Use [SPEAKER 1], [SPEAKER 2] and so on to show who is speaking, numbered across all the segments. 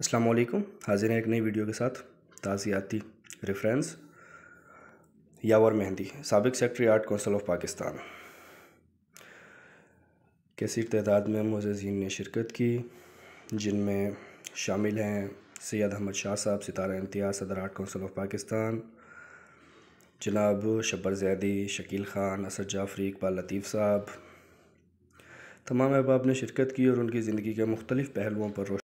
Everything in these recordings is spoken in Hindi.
[SPEAKER 1] अस्सलाम वालेकुम हाजिर हैं एक नई वीडियो के साथ ताज़ियाती रेफरेंस यावर मेहंदी सबक secretary art council of Pakistan कैसी तदाद में मुजीन ने शिरकत की जिनमें शामिल हैं सैद अहमद शाह साहब सितारा इम्तियाज़ सदर आर्ट कौंसिल ऑफ पाकिस्तान जनाब शब्बर जैदी शकील ख़ान असद जाफरी इकबाल लतीफ़ साहब तमाम अहबाब ने शिरकत की और उनकी ज़िंदगी के मुख्तलिफ़ पहलुओं पर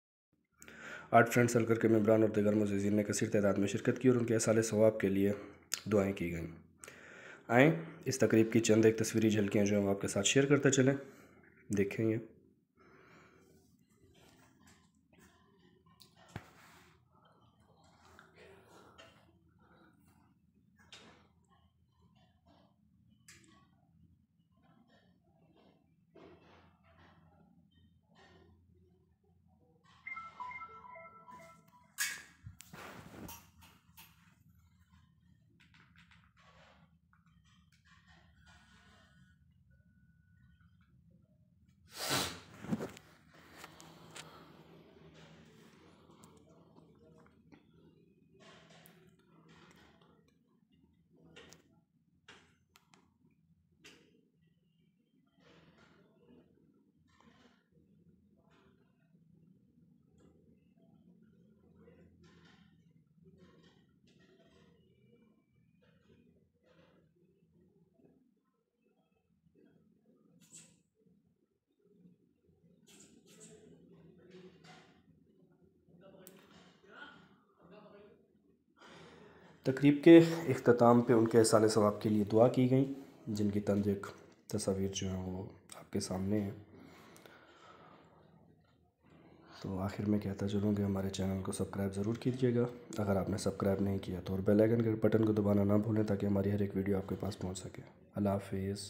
[SPEAKER 1] आठ फ्रेंड्स हल करके ममरान और दिगर मजीन ने कसर तदाद में शिरकत की और उनके असाल सवाब के लिए दुआएँ की गईं आएँ इस तकरीब की चंद एक तस्वीरी झलकियाँ जो हम आपके साथ शेयर करते चलें देखेंगे तकरीब के अख्ताम पे उनके एहसान सवाब के लिए दुआ की गई जिनकी तंज तस्वीर जो हैं वो आपके सामने हैं तो आखिर में कहता चलूँ कि हमारे चैनल को सब्सक्राइब ज़रूर कीजिएगा अगर आपने सब्सक्राइब नहीं किया तो और बेल आइकन के बटन को दबाना ना भूलें ताकि हमारी हर एक वीडियो आपके पास पहुंच सके अल्लाह हाफिज़